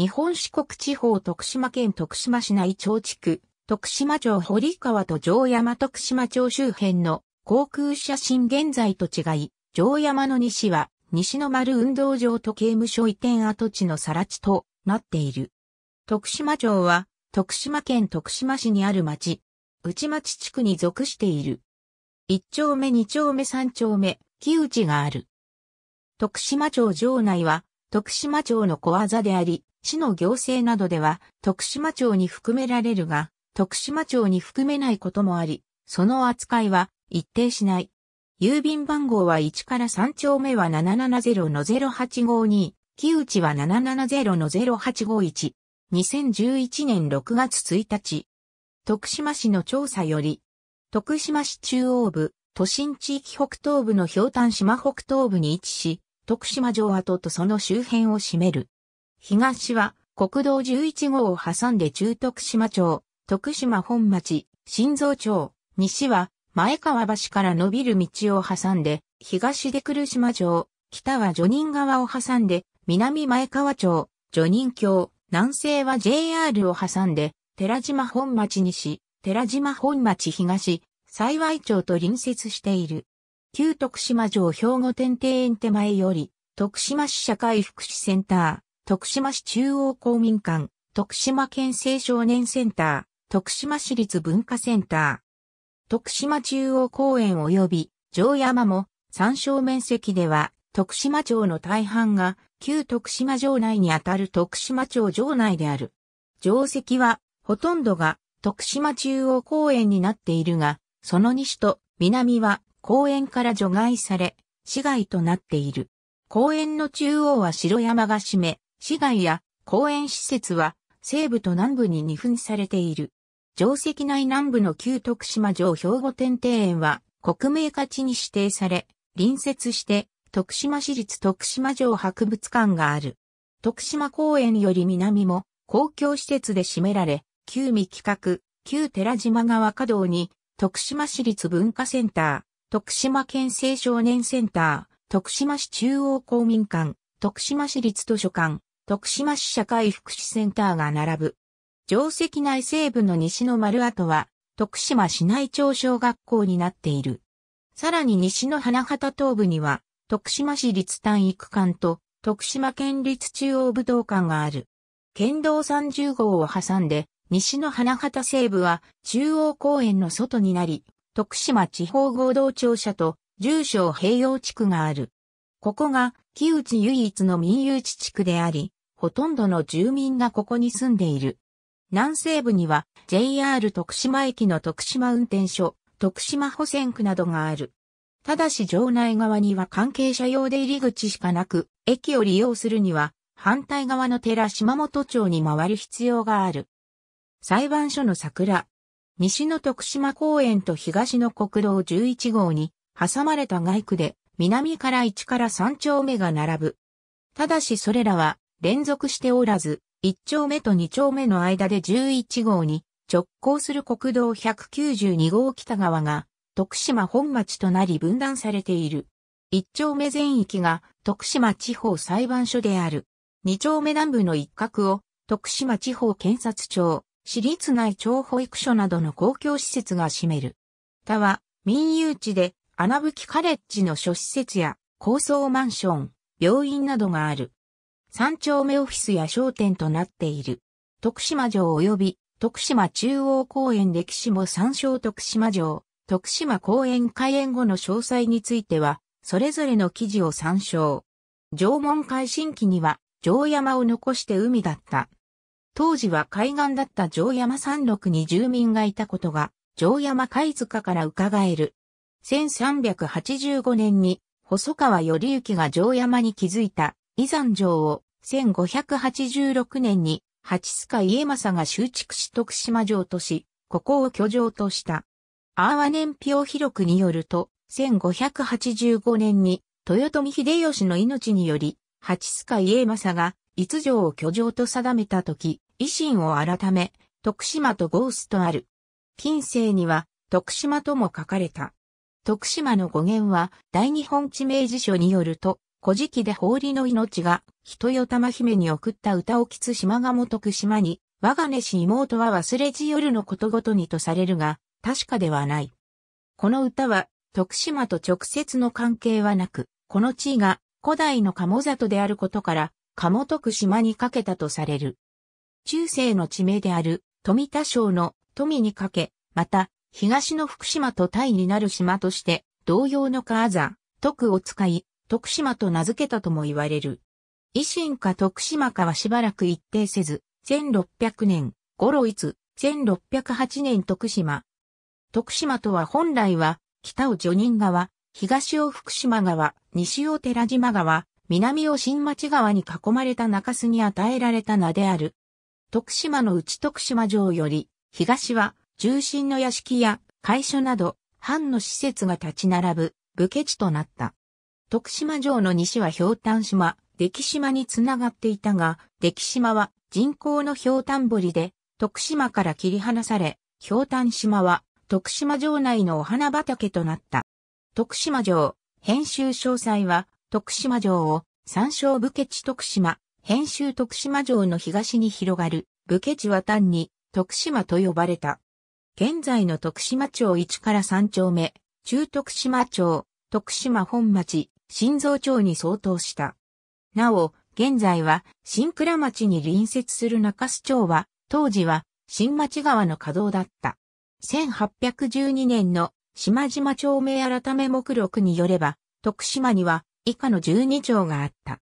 日本四国地方徳島県徳島市内町地区、徳島町堀川と城山徳島町周辺の航空写真現在と違い、城山の西は西の丸運動場と刑務所移転跡地の更地となっている。徳島町は徳島県徳島市にある町、内町地区に属している。一丁目二丁目三丁目、木内がある。徳島町城内は徳島町の小技であり、市の行政などでは、徳島町に含められるが、徳島町に含めないこともあり、その扱いは一定しない。郵便番号は1から3丁目は770-0852、木内は770-0851。2011年6月1日。徳島市の調査より、徳島市中央部、都心地域北東部の氷炭島北東部に位置し、徳島城跡とその周辺を占める。東は国道11号を挟んで中徳島町、徳島本町、新造町、西は前川橋から伸びる道を挟んで、東で来島町、北は女人川を挟んで、南前川町、女人橋、南西は JR を挟んで、寺島本町西、寺島本町東、幸い町と隣接している。旧徳島城兵庫天庭園手前より、徳島市社会福祉センター、徳島市中央公民館、徳島県青少年センター、徳島市立文化センター、徳島中央公園及び城山も参照面積では徳島町の大半が旧徳島城内にあたる徳島町城内である。城跡はほとんどが徳島中央公園になっているが、その西と南は公園から除外され、市街となっている。公園の中央は城山が占め、市街や公園施設は西部と南部に二分されている。城跡内南部の旧徳島城兵庫天庭園は国名価値に指定され、隣接して徳島市立徳島城博物館がある。徳島公園より南も公共施設で占められ、旧未企画、旧寺島川河道に徳島市立文化センター、徳島県青少年センター、徳島市中央公民館、徳島市立図書館、徳島市社会福祉センターが並ぶ。定石内西部の西の丸跡は、徳島市内町小学校になっている。さらに西の花畑東部には、徳島市立単育館と、徳島県立中央武道館がある。県道30号を挟んで、西の花畑西部は中央公園の外になり、徳島地方合同庁舎と住所併用地区がある。ここが、木内唯一の民有地地区であり、ほとんどの住民がここに住んでいる。南西部には JR 徳島駅の徳島運転所、徳島保線区などがある。ただし城内側には関係者用で入り口しかなく、駅を利用するには反対側の寺島本町に回る必要がある。裁判所の桜。西の徳島公園と東の国道11号に挟まれた外区で南から1から3丁目が並ぶ。ただしそれらは連続しておらず、1丁目と2丁目の間で11号に直行する国道192号北側が徳島本町となり分断されている。1丁目全域が徳島地方裁判所である。2丁目南部の一角を徳島地方検察庁、私立内庁保育所などの公共施設が占める。他は民有地で穴吹カレッジの諸施設や高層マンション、病院などがある。三丁目オフィスや商店となっている。徳島城及び徳島中央公園歴史も参照徳島城、徳島公園開園後の詳細については、それぞれの記事を参照。縄文海新期には、城山を残して海だった。当時は海岸だった城山山麓に住民がいたことが、城山貝塚から伺える。1385年に、細川頼之が城山に築いた伊山城を1586年に八須賀家政が修築し徳島城とし、ここを居城とした。アーワ年表記録によると、1585年に豊臣秀吉の命により、八須賀家政が一条を居城と定めた時、維新を改め、徳島とゴースとある。近世には、徳島とも書かれた。徳島の語源は、大日本地名辞書によると、古事記で法理の命が、人よ玉姫に送った歌をき島がもく島に、我が根妹は忘れじ夜のことごとにとされるが、確かではない。この歌は、徳島と直接の関係はなく、この地位が古代の鴨里であることから、鴨徳島にかけたとされる。中世の地名である富田省の富にかけ、また、東の福島とタイになる島として、同様のカーザ、徳を使い、徳島と名付けたとも言われる。維新か徳島かはしばらく一定せず、1600年、五郎一、1608年徳島。徳島とは本来は、北を女人川、東を福島川、西を寺島川、南を新町川に囲まれた中洲に与えられた名である。徳島の内徳島城より、東は、重心の屋敷や、会所など、藩の施設が立ち並ぶ、武家地となった。徳島城の西は氷炭島、出来島につながっていたが、出来島は人口の氷炭堀で、徳島から切り離され、氷炭島は徳島城内のお花畑となった。徳島城、編集詳細は、徳島城を、参照武家地徳島、編集徳島城の東に広がる、武家地は単に、徳島と呼ばれた。現在の徳島町1から3丁目、中徳島町、徳島本町、新造町に相当した。なお、現在は新倉町に隣接する中洲町は、当時は新町川の稼働だった。1812年の島島町名改め目録によれば、徳島には以下の12町があった。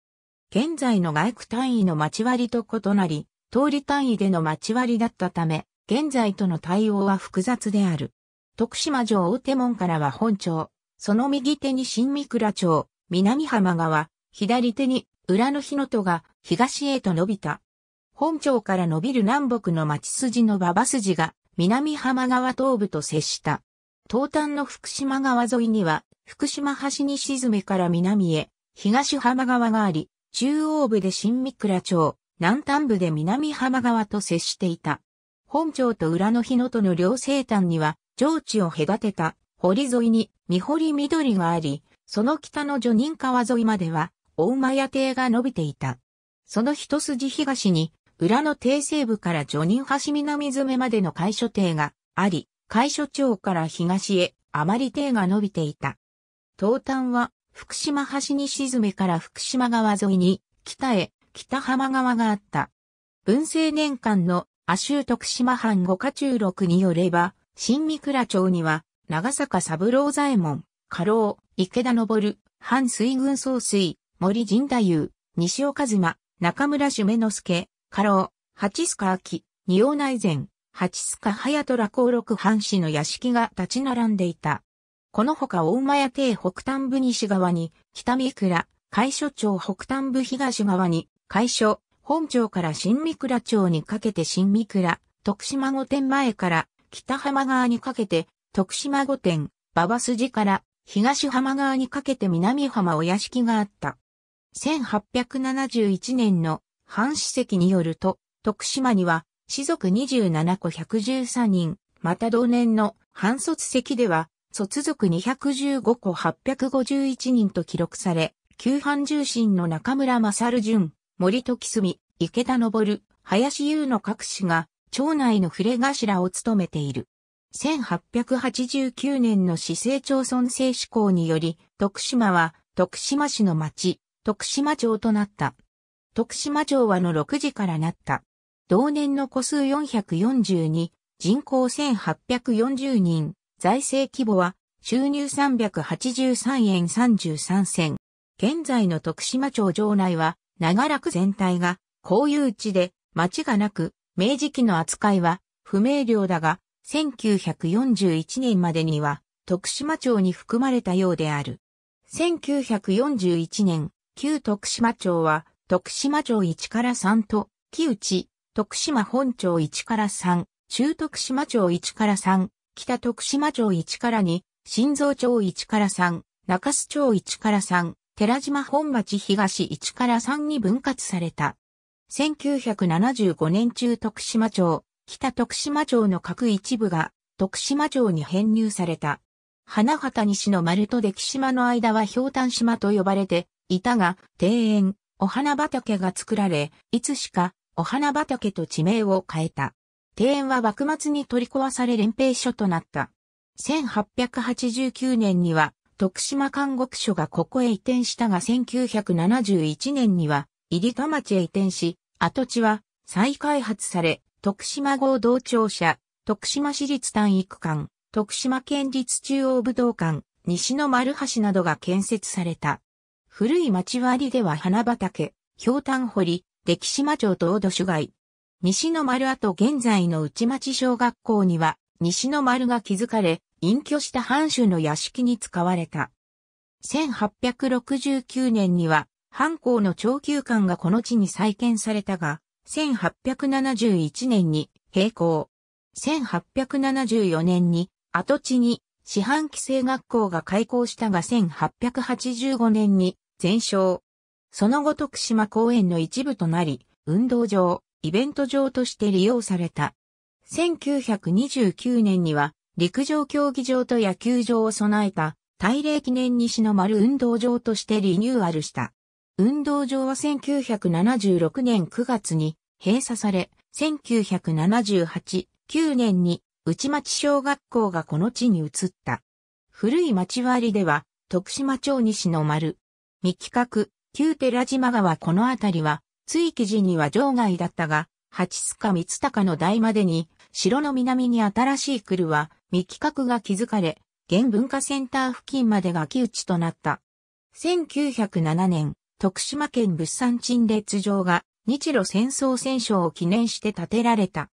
現在の外区単位の町割と異なり、通り単位での町割だったため、現在との対応は複雑である。徳島城大手門からは本町、その右手に新三倉町、南浜川、左手に裏の日の戸が東へと伸びた。本町から伸びる南北の町筋の馬場筋が南浜川東部と接した。東端の福島川沿いには福島橋に沈めから南へ東浜川があり、中央部で新三倉町、南端部で南浜川と接していた。本町と裏の日の戸の両西端には、上地を隔てた堀沿いに見堀緑があり、その北の女人川沿いまでは、大馬屋邸が伸びていた。その一筋東に、裏の帝西部から女人橋南詰めまでの会所邸があり、会所町から東へ、あまり邸が伸びていた。東端は、福島橋西詰めから福島川沿いに、北へ、北浜川があった。文政年間の阿州徳島藩五家中録によれば、新三倉町には、長坂三郎左衛門、家老、池田昇、反水軍総帥、森神太夫、西尾和馬、中村主之助、家老、八須賀秋、二王内前、八須賀隼人ら六藩士の屋敷が立ち並んでいた。このほか大間屋邸北端部西側に、北三倉、海所町北端部東側に、海所、本町から新三倉町にかけて新三倉、徳島御殿前から北浜側にかけて、徳島御殿、馬場筋から東浜側にかけて南浜お屋敷があった。1871年の藩史跡によると、徳島には、士族27個113人、また同年の藩卒籍では、卒族215個851人と記録され、旧藩重臣の中村勝淳、森時澄、池田昇、林優の各氏が、町内の触れ頭を務めている。1889年の市政町村制施行により、徳島は徳島市の町、徳島町となった。徳島町はの6時からなった。同年の個数442、人口1840人、財政規模は収入383円33銭。現在の徳島町城内は長らく全体が公有地で町がなく、明治期の扱いは不明瞭だが、1941年までには徳島町に含まれたようである。1941年、旧徳島町は徳島町1から3と、木内、徳島本町1から3、中徳島町1から3、北徳島町1から2、新造町1から3、中洲町1から3、寺島本町東1から3に分割された。1975年中徳島町、北徳島町の各一部が徳島町に編入された。花畑西の丸と出来島の間は氷炭島と呼ばれていたが、庭園、お花畑が作られ、いつしかお花畑と地名を変えた。庭園は幕末に取り壊され連兵所となった。1889年には徳島監獄所がここへ移転したが1971年には入田町へ移転し、跡地は再開発され、徳島合同庁舎、徳島市立単育館、徳島県立中央武道館、西の丸橋などが建設された。古い町割では花畑、氷炭堀、出島町と大土主街。西の丸跡現在の内町小学校には、西の丸が築かれ、隠居した藩主の屋敷に使われた。1869年には、藩校の長久館がこの地に再建されたが、1871年に閉校。1874年に跡地に四半規制学校が開校したが1885年に全焼。その後徳島公園の一部となり、運動場、イベント場として利用された。1929年には陸上競技場と野球場を備えた大礼記念西の丸運動場としてリニューアルした。運動場は1976年9月に閉鎖され、1978、9年に内町小学校がこの地に移った。古い町割りでは、徳島町西の丸。三企画、旧寺島川この辺りは、い記事には場外だったが、八須賀三鷹の台までに、城の南に新しい来るは、三企画が築かれ、現文化センター付近までが木打ちとなった。1907年、徳島県物産陳列場が日露戦争戦勝を記念して建てられた。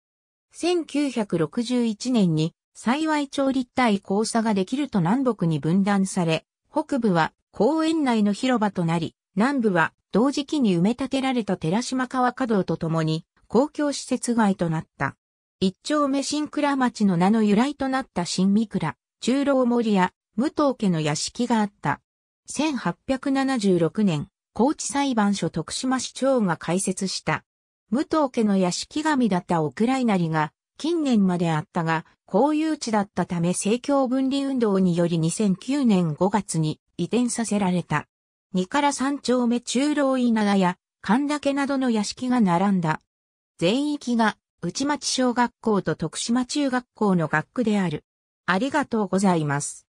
1961年に幸い町立体交差ができると南北に分断され、北部は公園内の広場となり、南部は同時期に埋め立てられた寺島川稼働とともに公共施設街となった。一丁目新倉町の名の由来となった新三倉、中老森や武藤家の屋敷があった。1876年、高知裁判所徳島市長が開設した。武藤家の屋敷神だったウクライナリが、近年まであったが、公有地だったため政教分離運動により2009年5月に移転させられた。2から3丁目中老稲長や神岳などの屋敷が並んだ。全域が内町小学校と徳島中学校の学区である。ありがとうございます。